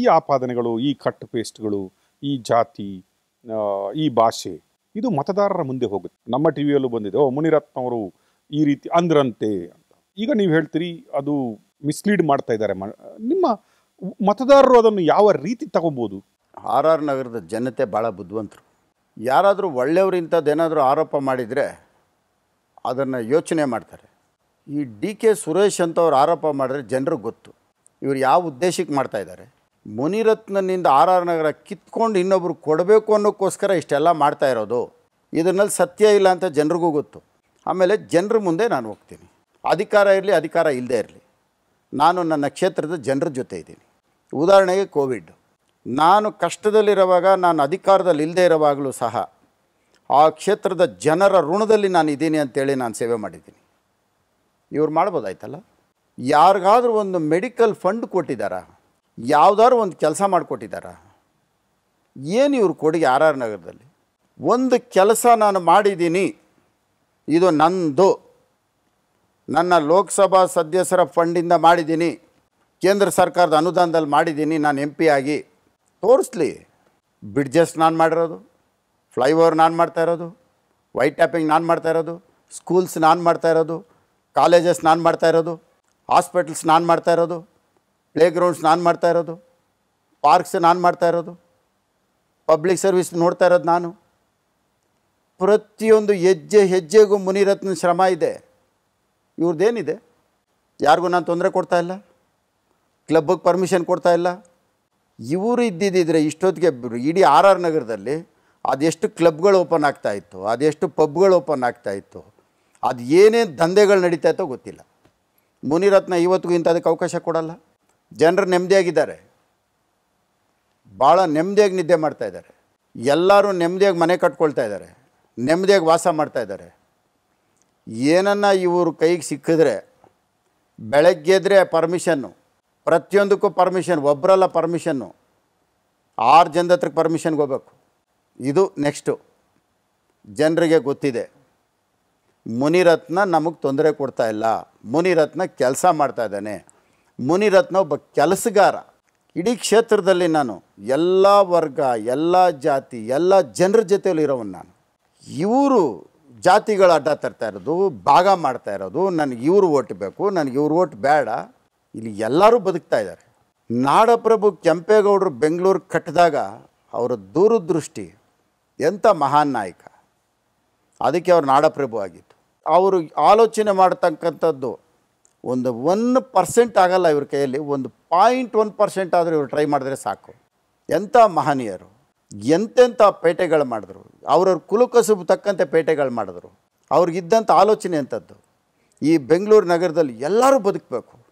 ಈ ಆಪಾದನೆಗಳು ಈ ಕಟ್ ಪೇಸ್ಟ್ಗಳು ಈ ಜಾತಿ ಈ ಭಾಷೆ ಇದು ಮತದಾರರ ಮುಂದೆ ಹೋಗುತ್ತೆ ನಮ್ಮ ಟಿ ವಿಯಲ್ಲೂ ಬಂದಿದೆ ಓ ಮುನಿರತ್ನವರು ಈ ರೀತಿ ಅಂದ್ರಂತೆ ಅಂತ ಈಗ ನೀವು ಹೇಳ್ತೀರಿ ಅದು ಮಿಸ್ಲೀಡ್ ಮಾಡ್ತಾ ಇದ್ದಾರೆ ನಿಮ್ಮ ಮತದಾರರು ಅದನ್ನು ಯಾವ ರೀತಿ ತಗೋಬೋದು ಆರ್ ಆರ್ ನಗರದ ಜನತೆ ಭಾಳ ಬುದ್ಧಿವಂತರು ಯಾರಾದರೂ ಒಳ್ಳೆಯವರು ಇಂಥದ್ದೇನಾದರೂ ಆರೋಪ ಮಾಡಿದರೆ ಅದನ್ನು ಯೋಚನೆ ಮಾಡ್ತಾರೆ ಈ ಡಿ ಕೆ ಸುರೇಶ್ ಅಂತವ್ರು ಆರೋಪ ಮಾಡಿದ್ರೆ ಜನರಿಗೆ ಗೊತ್ತು ಇವರು ಯಾವ ಉದ್ದೇಶಕ್ಕೆ ಮಾಡ್ತಾಯಿದ್ದಾರೆ ಮುನಿರತ್ನನಿಂದ ಆರ್ ಆರ್ ನಗರ ಕಿತ್ಕೊಂಡು ಇನ್ನೊಬ್ರು ಕೊಡಬೇಕು ಅನ್ನೋಕ್ಕೋಸ್ಕರ ಇಷ್ಟೆಲ್ಲ ಮಾಡ್ತಾ ಇರೋದು ಇದರಲ್ಲಿ ಸತ್ಯ ಇಲ್ಲ ಅಂತ ಜನರಿಗೂ ಗೊತ್ತು ಆಮೇಲೆ ಜನರ ಮುಂದೆ ನಾನು ಹೋಗ್ತೀನಿ ಅಧಿಕಾರ ಇರಲಿ ಅಧಿಕಾರ ಇಲ್ಲದೇ ಇರಲಿ ನಾನು ನನ್ನ ಕ್ಷೇತ್ರದ ಜನರ ಜೊತೆ ಇದ್ದೀನಿ ಉದಾಹರಣೆಗೆ ಕೋವಿಡ್ ನಾನು ಕಷ್ಟದಲ್ಲಿರುವಾಗ ನಾನು ಅಧಿಕಾರದಲ್ಲಿ ಇಲ್ಲದೇ ಇರುವಾಗಲೂ ಸಹ ಆ ಕ್ಷೇತ್ರದ ಜನರ ಋಣದಲ್ಲಿ ನಾನು ಇದ್ದೀನಿ ಅಂತೇಳಿ ನಾನು ಸೇವೆ ಮಾಡಿದ್ದೀನಿ ಇವ್ರು ಮಾಡ್ಬೋದಾಯ್ತಲ್ಲ ಯಾರಿಗಾದ್ರೂ ಒಂದು ಮೆಡಿಕಲ್ ಫಂಡ್ ಕೊಟ್ಟಿದ್ದಾರಾ ಯಾವುದಾದ್ರು ಒಂದು ಕೆಲಸ ಮಾಡಿಕೊಟ್ಟಿದ್ದಾರ ಏನು ಇವರು ಕೊಡುಗೆ ಆರ್ ಆರ್ ನಗರದಲ್ಲಿ ಒಂದು ಕೆಲಸ ನಾನು ಮಾಡಿದ್ದೀನಿ ಇದು ನಂದು ನನ್ನ ಲೋಕಸಭಾ ಸದಸ್ಯರ ಫಂಡಿಂದ ಮಾಡಿದ್ದೀನಿ ಕೇಂದ್ರ ಸರ್ಕಾರದ ಅನುದಾನದಲ್ಲಿ ಮಾಡಿದ್ದೀನಿ ನಾನು ಎಂ ಪಿ ಆಗಿ ತೋರಿಸ್ಲಿ ಬ್ರಿಡ್ಜಸ್ ನಾನು ಮಾಡಿರೋದು ಫ್ಲೈಓವರ್ ನಾನು ಮಾಡ್ತಾ ಇರೋದು ವೈಟ್ ಟ್ಯಾಪಿಂಗ್ ನಾನು ಮಾಡ್ತಾ ಇರೋದು ಸ್ಕೂಲ್ಸ್ ನಾನು ಮಾಡ್ತಾ ಇರೋದು ಕಾಲೇಜಸ್ ನಾನು ಮಾಡ್ತಾ ಇರೋದು ಹಾಸ್ಪಿಟಲ್ಸ್ ನಾನು ಮಾಡ್ತಾ ಇರೋದು ಪ್ಲೇ ಗ್ರೌಂಡ್ಸ್ ನಾನು ಮಾಡ್ತಾ ಇರೋದು ಪಾರ್ಕ್ಸ್ ನಾನು ಮಾಡ್ತಾ ಇರೋದು ಪಬ್ಲಿಕ್ ಸರ್ವಿಸ್ ನೋಡ್ತಾ ಇರೋದು ನಾನು ಪ್ರತಿಯೊಂದು ಹೆಜ್ಜೆ ಹೆಜ್ಜೆಗೂ ಮುನಿರತ್ನ ಶ್ರಮ ಇದೆ ಇವ್ರದ್ದೇನಿದೆ ಯಾರಿಗೂ ನಾನು ತೊಂದರೆ ಕೊಡ್ತಾ ಇಲ್ಲ ಕ್ಲಬ್ಬಿಗೆ ಪರ್ಮಿಷನ್ ಕೊಡ್ತಾ ಇಲ್ಲ ಇವರು ಇದ್ದಿದ್ದಿದ್ರೆ ಇಷ್ಟೊತ್ತಿಗೆ ಇಡೀ ಆರ್ ಆರ್ ನಗರದಲ್ಲಿ ಅದೆಷ್ಟು ಕ್ಲಬ್ಗಳು ಓಪನ್ ಆಗ್ತಾ ಇತ್ತು ಅದೆಷ್ಟು ಪಬ್ಗಳು ಓಪನ್ ಆಗ್ತಾ ಇತ್ತು ಅದು ಏನೇನು ದಂಧೆಗಳು ನಡೀತಾ ಇತ್ತೋ ಗೊತ್ತಿಲ್ಲ ಮುನಿರತ್ನ ಇವತ್ತಿಗೂ ಇಂಥದಕ್ಕೆ ಅವಕಾಶ ಕೊಡಲ್ಲ ಜನರು ನೆಮ್ಮದಿಯಾಗಿದ್ದಾರೆ ಭಾಳ ನೆಮ್ಮದಿಯಾಗಿ ನಿದ್ದೆ ಮಾಡ್ತಾ ಇದ್ದಾರೆ ಎಲ್ಲರೂ ನೆಮ್ಮದಿಯಾಗಿ ಮನೆ ಕಟ್ಕೊಳ್ತಾ ಇದ್ದಾರೆ ನೆಮ್ಮದಿಯಾಗಿ ವಾಸ ಮಾಡ್ತಾ ಇದ್ದಾರೆ ಏನನ್ನು ಇವರು ಕೈಗೆ ಸಿಕ್ಕಿದ್ರೆ ಬೆಳಗ್ಗೆದ್ರೆ ಪರ್ಮಿಷನ್ನು ಪ್ರತಿಯೊಂದಕ್ಕೂ ಪರ್ಮಿಷನ್ ಒಬ್ಬರಲ್ಲ ಪರ್ಮಿಷನ್ನು ಆರು ಜನದ ಹತ್ರ ಪರ್ಮಿಷನ್ಗೆ ಹೋಗ್ಬೇಕು ಇದು ನೆಕ್ಸ್ಟು ಜನರಿಗೆ ಗೊತ್ತಿದೆ ಮುನಿರತ್ನ ನಮಗೆ ತೊಂದರೆ ಕೊಡ್ತಾಯಿಲ್ಲ ಇಲ್ಲ ಮುನಿರತ್ನ ಕೆಲಸ ಮಾಡ್ತಾ ಇದ್ದಾನೆ ಮುನಿರತ್ನ ಒಬ್ಬ ಕೆಲಸಗಾರ ಇಡೀ ಕ್ಷೇತ್ರದಲ್ಲಿ ನಾನು ಎಲ್ಲ ವರ್ಗ ಎಲ್ಲ ಜಾತಿ ಎಲ್ಲ ಜನರ ಜೊತೆಯಲ್ಲಿರೋವನು ನಾನು ಇವರು ಜಾತಿಗಳ ಅಡ್ಡ ತರ್ತಾ ಇರೋದು ಭಾಗ ಮಾಡ್ತಾ ಇರೋದು ನನಗೆ ಇವರು ಓಟ್ ಬೇಕು ನನಗೆ ಇವ್ರು ಓಟ್ ಬೇಡ ಇಲ್ಲಿ ಎಲ್ಲರೂ ಬದುಕ್ತಾ ಇದ್ದಾರೆ ನಾಡಪ್ರಭು ಕೆಂಪೇಗೌಡರು ಬೆಂಗಳೂರು ಕಟ್ಟಿದಾಗ ಅವರ ದೂರದೃಷ್ಟಿ ಎಂಥ ಮಹಾನ್ ನಾಯಕ ಅದಕ್ಕೆ ಅವರು ನಾಡಪ್ರಭು ಆಗಿತ್ತು ಅವರು ಆಲೋಚನೆ ಮಾಡತಕ್ಕಂಥದ್ದು ಒಂದು ಒನ್ ಪರ್ಸೆಂಟ್ ಆಗಲ್ಲ ಇವ್ರ ಕೈಯಲ್ಲಿ ಒಂದು ಪಾಯಿಂಟ್ ಒನ್ ಪರ್ಸೆಂಟ್ ಆದರೂ ಇವರು ಟ್ರೈ ಮಾಡಿದ್ರೆ ಸಾಕು ಎಂಥ ಮಹನೀಯರು ಎಂತೆಂಥ ಪೇಟೆಗಳು ಮಾಡಿದ್ರು ಅವ್ರವ್ರ ಕುಲುಕಸುಬು ತಕ್ಕಂತೆ ಪೇಟೆಗಳು ಮಾಡಿದ್ರು ಅವ್ರಿಗಿದ್ದಂಥ ಆಲೋಚನೆ ಅಂಥದ್ದು ಈ ಬೆಂಗಳೂರು ನಗರದಲ್ಲಿ ಎಲ್ಲರೂ ಬದುಕಬೇಕು